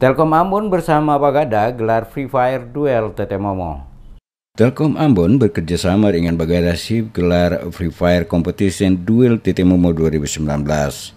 Telkom Ambon bersama Gada gelar Free Fire Duel TT Momo. Telkom Ambon bekerjasama dengan Bagada Sip gelar Free Fire Competition Duel Titimomo 2019.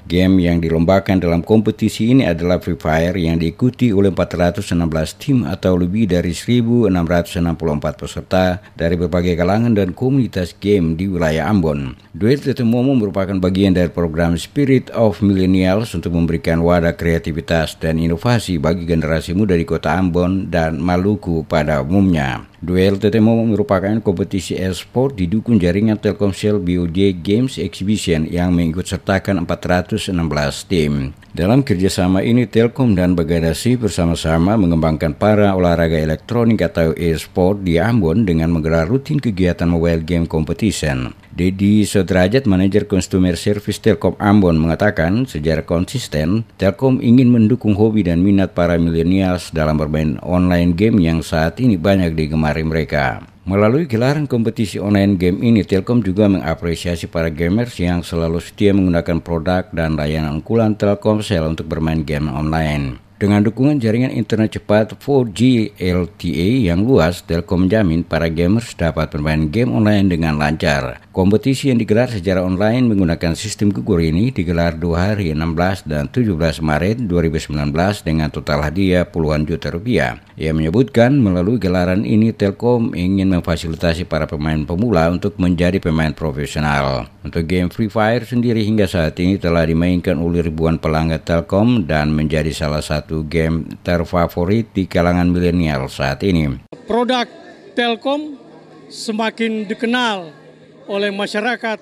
Game yang dilombakan dalam kompetisi ini adalah Free Fire yang diikuti oleh 416 tim atau lebih dari 1.664 peserta dari berbagai kalangan dan komunitas game di wilayah Ambon. Duel Titimomo merupakan bagian dari program Spirit of Millennials untuk memberikan wadah kreativitas dan inovasi bagi generasi muda di kota Ambon dan Maluku pada umumnya. Duel TTMO merupakan kompetisi e-sport didukung jaringan Telkomsel BOD Games Exhibition yang mengikut sertakan 416 tim. Dalam kerjasama ini, Telkom dan Bagadasi bersama-sama mengembangkan para olahraga elektronik atau e-sport di Ambon dengan menggelar rutin kegiatan mobile game competition. Dedi Sodrajat, manajer consumer service Telkom Ambon, mengatakan secara konsisten, Telkom ingin mendukung hobi dan minat para milenials dalam bermain online game yang saat ini banyak digemari mereka. Melalui gelaran kompetisi online game ini, Telkom juga mengapresiasi para gamers yang selalu setia menggunakan produk dan layanan unggulan Telkomsel untuk bermain game online. Dengan dukungan jaringan internet cepat 4G LTE yang luas, Telkom menjamin para gamers dapat bermain game online dengan lancar. Kompetisi yang digelar secara online menggunakan sistem gugur ini digelar dua hari 16 dan 17 Maret 2019 dengan total hadiah puluhan juta rupiah. Ia menyebutkan melalui gelaran ini Telkom ingin memfasilitasi para pemain pemula untuk menjadi pemain profesional. Untuk game Free Fire sendiri hingga saat ini telah dimainkan oleh ribuan pelanggan Telkom dan menjadi salah satu satu game terfavorit di kalangan milenial saat ini. Produk Telkom semakin dikenal oleh masyarakat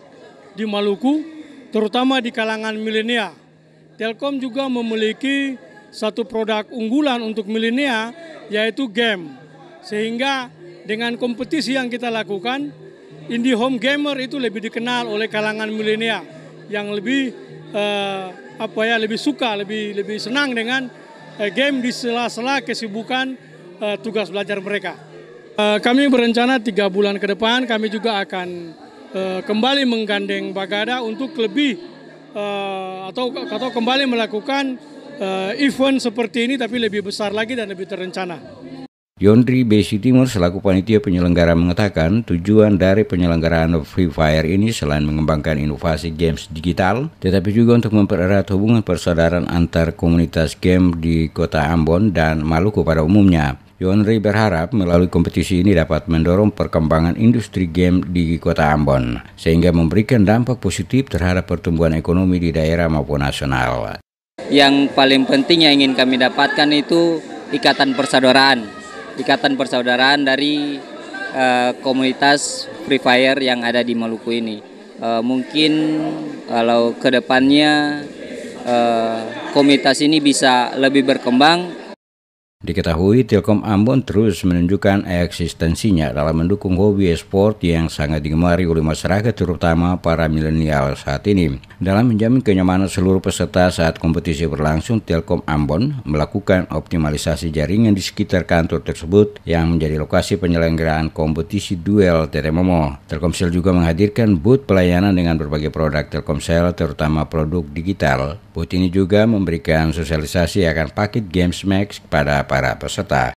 di Maluku, terutama di kalangan milenial. Telkom juga memiliki satu produk unggulan untuk milenial yaitu game. Sehingga dengan kompetisi yang kita lakukan, indie home gamer itu lebih dikenal oleh kalangan milenial yang lebih eh, apa ya lebih suka lebih lebih senang dengan Eh, game di sela-sela kesibukan uh, tugas belajar mereka. Uh, kami berencana tiga bulan ke depan kami juga akan uh, kembali menggandeng Bagada untuk lebih uh, atau atau kembali melakukan uh, event seperti ini tapi lebih besar lagi dan lebih terencana. Yondri Besi Timur selaku panitia penyelenggara mengatakan tujuan dari penyelenggaraan Free Fire ini selain mengembangkan inovasi games digital, tetapi juga untuk mempererat hubungan persaudaraan antar komunitas game di kota Ambon dan Maluku pada umumnya. Yonri berharap melalui kompetisi ini dapat mendorong perkembangan industri game di kota Ambon, sehingga memberikan dampak positif terhadap pertumbuhan ekonomi di daerah maupun nasional. Yang paling penting yang ingin kami dapatkan itu ikatan persaudaraan ikatan persaudaraan dari uh, komunitas Free Fire yang ada di Maluku ini. Uh, mungkin kalau kedepannya uh, eh, komunitas ini bisa lebih berkembang Diketahui Telkom Ambon terus menunjukkan eksistensinya dalam mendukung hobi e-sport yang sangat digemari oleh masyarakat terutama para milenial saat ini. Dalam menjamin kenyamanan seluruh peserta saat kompetisi berlangsung, Telkom Ambon melakukan optimalisasi jaringan di sekitar kantor tersebut yang menjadi lokasi penyelenggaraan kompetisi duel Teremomo. Telkomsel juga menghadirkan booth pelayanan dengan berbagai produk Telkomsel terutama produk digital. Booth ini juga memberikan sosialisasi akan paket Games Max kepada para peserta